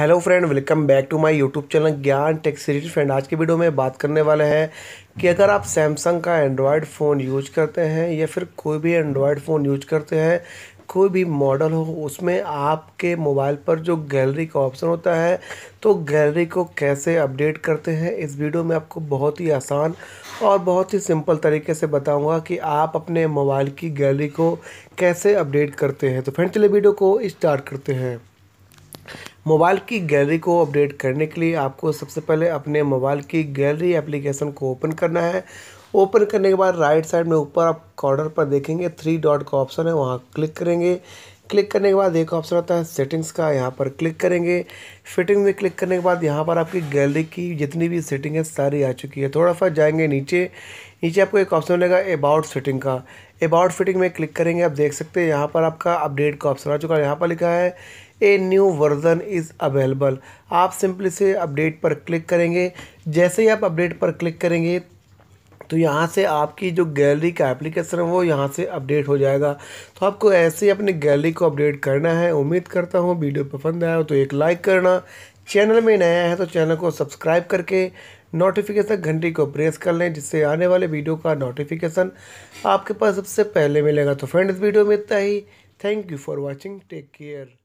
hello friend welcome back to my YouTube channel Gyan tech series friend आज के video में बात करने वाले हैं कि अगर आप सैमसंग का एंड्रॉयड फ़ोन यूज करते हैं या फिर कोई भी एंड्रॉयड फ़ोन यूज करते हैं कोई भी मॉडल हो उसमें आपके मोबाइल पर जो गैलरी का ऑप्शन होता है तो गैलरी को कैसे अपडेट करते हैं इस वीडियो में आपको बहुत ही आसान और बहुत ही सिंपल तरीके से बताऊंगा कि आप अपने मोबाइल की गैलरी को कैसे अपडेट करते हैं तो फ्रेंड चलिए वीडियो को स्टार्ट करते हैं मोबाइल की गैलरी को अपडेट करने के लिए आपको सबसे पहले अपने मोबाइल की गैलरी एप्लीकेशन को ओपन करना है ओपन करने के बाद राइट साइड में ऊपर आप कॉर्नर पर देखेंगे थ्री डॉट का ऑप्शन है वहाँ क्लिक करेंगे क्लिक करने के बाद एक ऑप्शन आता है सेटिंग्स का यहाँ पर क्लिक करेंगे फिटिंग में क्लिक करने के बाद यहाँ पर आपकी गैलरी की जितनी भी सेटिंग है सारी आ चुकी है थोड़ा सा जाएंगे नीचे नीचे आपको एक ऑप्शन मिलेगा अबाउट सेटिंग का अबाउट फिटिंग में क्लिक करेंगे आप देख सकते हैं यहाँ पर आपका अपडेट का ऑप्शन आ चुका है यहाँ पर लिखा है a new version is available आप सिंपली से अपडेट पर क्लिक करेंगे जैसे ही आप अपडेट पर क्लिक करेंगे तो यहाँ से आपकी जो गैलरी का एप्लीकेशन है वो यहाँ से अपडेट हो जाएगा तो आपको ऐसे ही अपनी गैलरी को अपडेट करना है उम्मीद करता हूँ वीडियो पसंद आया हो तो एक लाइक करना चैनल में नया है तो चैनल को सब्सक्राइब करके नोटिफिकेशन घंटी को प्रेस कर लें जिससे आने वाले वीडियो का नोटिफिकेशन आपके पास सबसे पहले मिलेगा तो फ्रेंड्स वीडियो में इतना ही thank you for watching take care